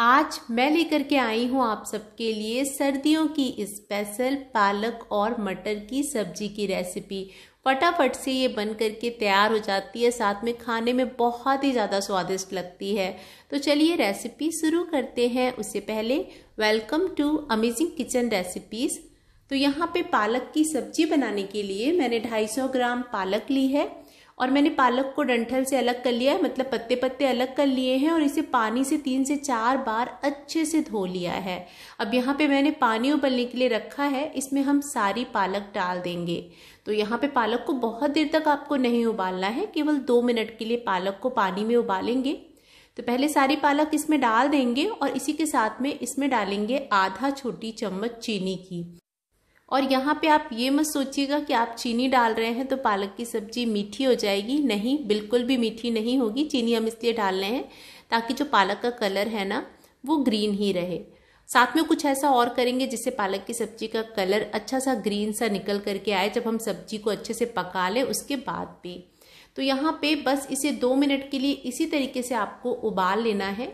आज मैं लेकर के आई हूँ आप सबके लिए सर्दियों की स्पेशल पालक और मटर की सब्जी की रेसिपी फटाफट से ये बन करके तैयार हो जाती है साथ में खाने में बहुत ही ज़्यादा स्वादिष्ट लगती है तो चलिए रेसिपी शुरू करते हैं उससे पहले welcome to amazing kitchen recipes तो यहाँ पे पालक की सब्जी बनाने के लिए मैंने 250 ग्राम पालक ली है और मैंने पालक को डंठल से अलग कर लिया है मतलब पत्ते पत्ते अलग कर लिए हैं और इसे पानी से तीन से चार बार अच्छे से धो लिया है अब यहाँ पे मैंने पानी उबलने के लिए रखा है इसमें हम सारी पालक डाल देंगे तो यहाँ पे पालक को बहुत देर तक आपको नहीं उबालना है केवल दो मिनट के लिए पालक को पानी में उबालेंगे तो पहले सारी पालक इसमें डाल देंगे और इसी के साथ में इसमें डालेंगे आधा छोटी चम्मच चीनी की और यहाँ पे आप ये मत सोचिएगा कि आप चीनी डाल रहे हैं तो पालक की सब्जी मीठी हो जाएगी नहीं बिल्कुल भी मीठी नहीं होगी चीनी हम इसलिए डाल रहे हैं ताकि जो पालक का कलर है ना वो ग्रीन ही रहे साथ में कुछ ऐसा और करेंगे जिससे पालक की सब्जी का कलर अच्छा सा ग्रीन सा निकल करके आए जब हम सब्जी को अच्छे से पका लें उसके बाद भी तो यहाँ पे बस इसे दो मिनट के लिए इसी तरीके से आपको उबाल लेना है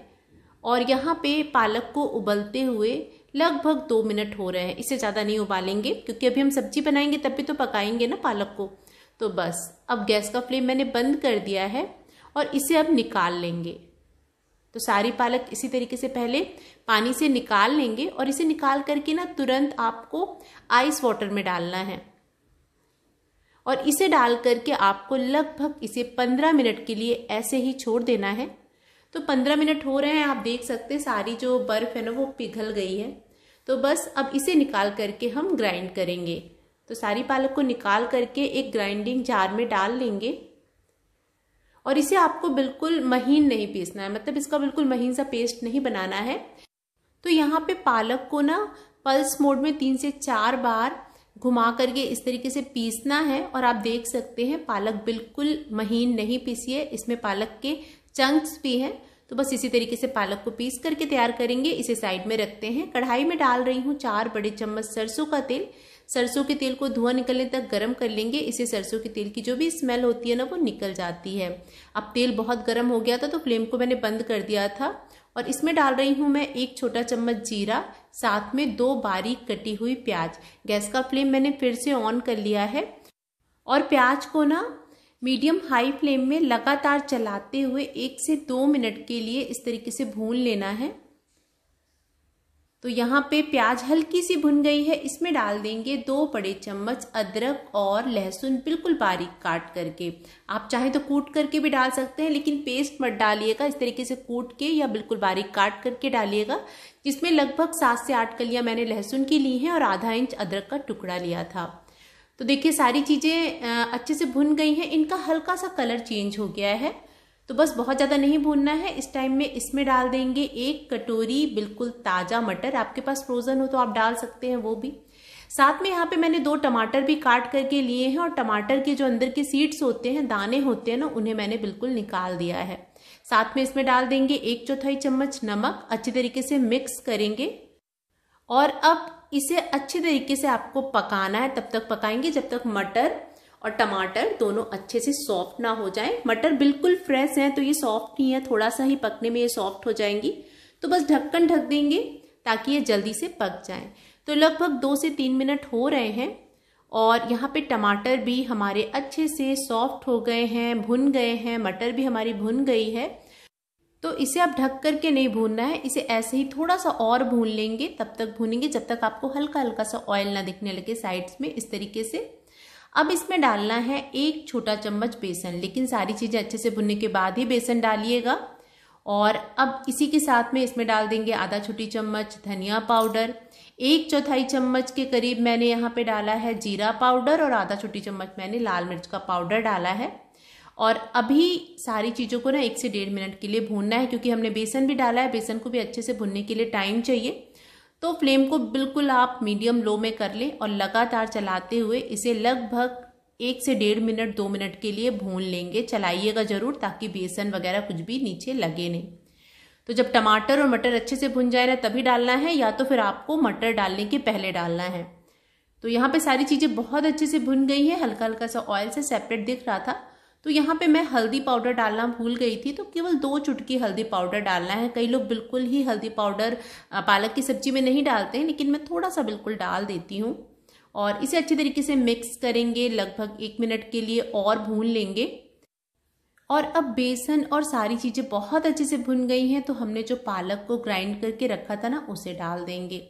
और यहाँ पे पालक को उबलते हुए लगभग दो मिनट हो रहे हैं इसे ज़्यादा नहीं उबालेंगे क्योंकि अभी हम सब्जी बनाएंगे तब भी तो पकाएंगे ना पालक को तो बस अब गैस का फ्लेम मैंने बंद कर दिया है और इसे अब निकाल लेंगे तो सारी पालक इसी तरीके से पहले पानी से निकाल लेंगे और इसे निकाल करके ना तुरंत आपको आइस वाटर में डालना है और इसे डाल करके आपको लगभग इसे पंद्रह मिनट के लिए ऐसे ही छोड़ देना है तो पंद्रह मिनट हो रहे हैं आप देख सकते हैं सारी जो बर्फ़ है ना वो पिघल गई है तो बस अब इसे निकाल करके हम ग्राइंड करेंगे तो सारी पालक को निकाल करके एक ग्राइंडिंग जार में डाल लेंगे और इसे आपको बिल्कुल महीन नहीं पीसना है मतलब इसका बिल्कुल महीन सा पेस्ट नहीं बनाना है तो यहाँ पे पालक को ना पल्स मोड में तीन से चार बार घुमा करके इस तरीके से पीसना है और आप देख सकते हैं पालक बिल्कुल महीन नहीं पीसी है इसमें पालक के चंक्स भी हैं तो बस इसी तरीके से पालक को पीस करके तैयार करेंगे इसे साइड में रखते हैं कढ़ाई में डाल रही हूँ चार बड़े चम्मच सरसों का तेल सरसों के तेल को धुआं निकलने तक गर्म कर लेंगे इसे सरसों के तेल की जो भी स्मेल होती है ना वो निकल जाती है अब तेल बहुत गर्म हो गया था तो फ्लेम को मैंने बंद कर दिया था और इसमें डाल रही हूँ मैं एक छोटा चम्मच जीरा साथ में दो बारीक कटी हुई प्याज गैस का फ्लेम मैंने फिर से ऑन कर लिया है और प्याज को ना मीडियम हाई फ्लेम में लगातार चलाते हुए एक से दो मिनट के लिए इस तरीके से भून लेना है तो यहाँ पे प्याज हल्की सी भुन गई है इसमें डाल देंगे दो बड़े चम्मच अदरक और लहसुन बिल्कुल बारीक काट करके आप चाहे तो कूट करके भी डाल सकते हैं लेकिन पेस्ट मत डालिएगा इस तरीके से कूट के या बिल्कुल बारीक काट करके डालिएगा जिसमें लगभग सात से आठ कलियां मैंने लहसुन की ली हैं और आधा इंच अदरक का टुकड़ा लिया था तो देखिए सारी चीज़ें अच्छे से भुन गई हैं इनका हल्का सा कलर चेंज हो गया है तो बस बहुत ज़्यादा नहीं भूनना है इस टाइम में इसमें डाल देंगे एक कटोरी बिल्कुल ताज़ा मटर आपके पास फ्रोज़न हो तो आप डाल सकते हैं वो भी साथ में यहाँ पे मैंने दो टमाटर भी काट करके लिए हैं और टमाटर के जो अंदर के सीड्स होते हैं दाने होते हैं ना उन्हें मैंने बिल्कुल निकाल दिया है साथ में इसमें डाल देंगे एक चौथाई चम्मच नमक अच्छी तरीके से मिक्स करेंगे और अब इसे अच्छे तरीके से आपको पकाना है तब तक पकाएंगे जब तक मटर और टमाटर दोनों अच्छे से सॉफ्ट ना हो जाए मटर बिल्कुल फ्रेश है तो ये सॉफ्ट नहीं है थोड़ा सा ही पकने में ये सॉफ्ट हो जाएंगी तो बस ढक्कन ढक देंगे ताकि ये जल्दी से पक जाए तो लगभग दो से तीन मिनट हो रहे हैं और यहाँ पे टमाटर भी हमारे अच्छे से सॉफ्ट हो गए हैं भुन गए हैं मटर भी हमारी भुन गई है तो इसे आप ढक करके नहीं भूनना है इसे ऐसे ही थोड़ा सा और भून लेंगे तब तक भूनेंगे जब तक आपको हल्का हल्का सा ऑयल ना दिखने लगे साइड्स में इस तरीके से अब इसमें डालना है एक छोटा चम्मच बेसन लेकिन सारी चीज़ें अच्छे से भुनने के बाद ही बेसन डालिएगा और अब इसी के साथ में इसमें डाल देंगे आधा छोटी चम्मच धनिया पाउडर एक चौथाई चम्मच के करीब मैंने यहाँ पे डाला है जीरा पाउडर और आधा छोटी चम्मच मैंने लाल मिर्च का पाउडर डाला है और अभी सारी चीज़ों को ना एक से डेढ़ मिनट के लिए भूनना है क्योंकि हमने बेसन भी डाला है बेसन को भी अच्छे से भुनने के लिए टाइम चाहिए तो फ्लेम को बिल्कुल आप मीडियम लो में कर लें और लगातार चलाते हुए इसे लगभग एक से डेढ़ मिनट दो मिनट के लिए भून लेंगे चलाइएगा ज़रूर ताकि बेसन वगैरह कुछ भी नीचे लगे नहीं तो जब टमाटर और मटर अच्छे से भुन जाए ना तभी डालना है या तो फिर आपको मटर डालने के पहले डालना है तो यहाँ पे सारी चीज़ें बहुत अच्छे से भुन गई है हल्का हल्का सा ऑयल से सेपरेट दिख रहा था तो यहाँ पे मैं हल्दी पाउडर डालना भूल गई थी तो केवल दो चुटकी हल्दी पाउडर डालना है कई लोग बिल्कुल ही हल्दी पाउडर पालक की सब्जी में नहीं डालते हैं लेकिन मैं थोड़ा सा बिल्कुल डाल देती हूँ और इसे अच्छे तरीके से मिक्स करेंगे लगभग एक मिनट के लिए और भून लेंगे और अब बेसन और सारी चीज़ें बहुत अच्छे से भुन गई हैं तो हमने जो पालक को ग्राइंड करके रखा था ना उसे डाल देंगे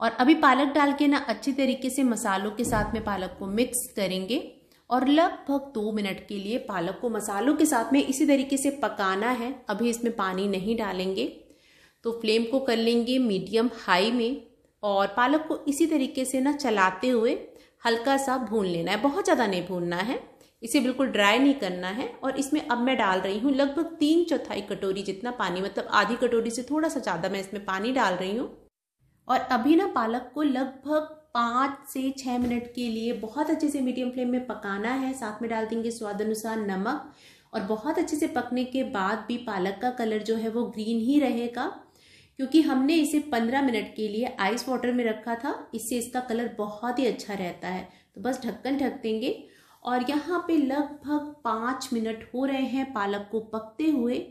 और अभी पालक डाल के ना अच्छे तरीके से मसालों के साथ में पालक को मिक्स करेंगे और लगभग दो मिनट के लिए पालक को मसालों के साथ में इसी तरीके से पकाना है अभी इसमें पानी नहीं डालेंगे तो फ्लेम को कर लेंगे मीडियम हाई में और पालक को इसी तरीके से ना चलाते हुए हल्का सा भून लेना है बहुत ज़्यादा नहीं भूनना है इसे बिल्कुल ड्राई नहीं करना है और इसमें अब मैं डाल रही हूँ लगभग तीन चौथाई कटोरी जितना पानी मतलब आधी कटोरी से थोड़ा सा ज़्यादा मैं इसमें पानी डाल रही हूँ और अभी ना पालक को लगभग पाँच से छः मिनट के लिए बहुत अच्छे से मीडियम फ्लेम में पकाना है साथ में डाल देंगे स्वाद अनुसार नमक और बहुत अच्छे से पकने के बाद भी पालक का कलर जो है वो ग्रीन ही रहेगा क्योंकि हमने इसे पंद्रह मिनट के लिए आइस वाटर में रखा था इससे इसका कलर बहुत ही अच्छा रहता है तो बस ढक्कन ढक देंगे और यहाँ पे लगभग पाँच मिनट हो रहे हैं पालक को पकते हुए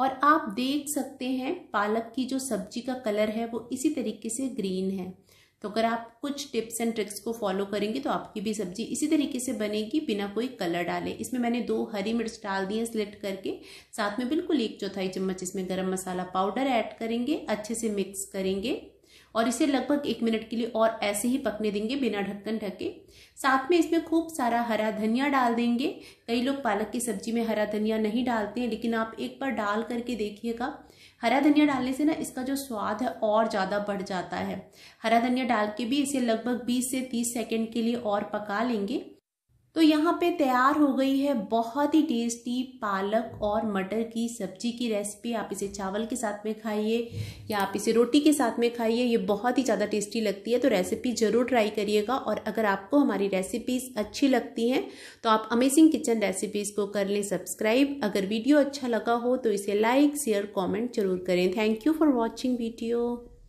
और आप देख सकते हैं पालक की जो सब्जी का कलर है वो इसी तरीके से ग्रीन है तो अगर आप कुछ टिप्स एंड ट्रिक्स को फॉलो करेंगे तो आपकी भी सब्जी इसी तरीके से बनेगी बिना कोई कलर डाले इसमें मैंने दो हरी मिर्च डाल दी है स्लिट करके साथ में बिल्कुल एक चौथाई चम्मच इसमें गरम मसाला पाउडर ऐड करेंगे अच्छे से मिक्स करेंगे और इसे लगभग एक मिनट के लिए और ऐसे ही पकने देंगे बिना ढक्कन ढके साथ में इसमें खूब सारा हरा धनिया डाल देंगे कई लोग पालक की सब्जी में हरा धनिया नहीं डालते हैं लेकिन आप एक बार डाल करके देखिएगा हरा धनिया डालने से ना इसका जो स्वाद है और ज़्यादा बढ़ जाता है हरा धनिया डाल के भी इसे लगभग 20 से 30 सेकंड के लिए और पका लेंगे तो यहाँ पे तैयार हो गई है बहुत ही टेस्टी पालक और मटर की सब्जी की रेसिपी आप इसे चावल के साथ में खाइए या आप इसे रोटी के साथ में खाइए ये बहुत ही ज़्यादा टेस्टी लगती है तो रेसिपी ज़रूर ट्राई करिएगा और अगर आपको हमारी रेसिपीज़ अच्छी लगती हैं तो आप अमेजिंग किचन रेसिपीज़ को कर लें सब्सक्राइब अगर वीडियो अच्छा लगा हो तो इसे लाइक शेयर कॉमेंट जरूर करें thank you for watching video